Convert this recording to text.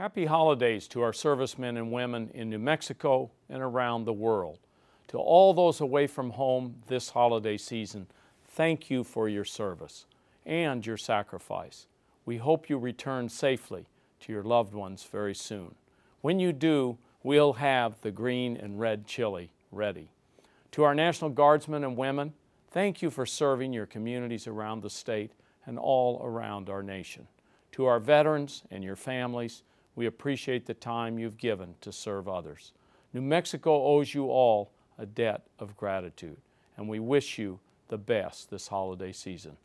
Happy holidays to our servicemen and women in New Mexico and around the world. To all those away from home this holiday season, thank you for your service and your sacrifice. We hope you return safely to your loved ones very soon. When you do, we'll have the green and red chili ready. To our National Guardsmen and women, thank you for serving your communities around the state and all around our nation. To our veterans and your families, we appreciate the time you've given to serve others. New Mexico owes you all a debt of gratitude, and we wish you the best this holiday season.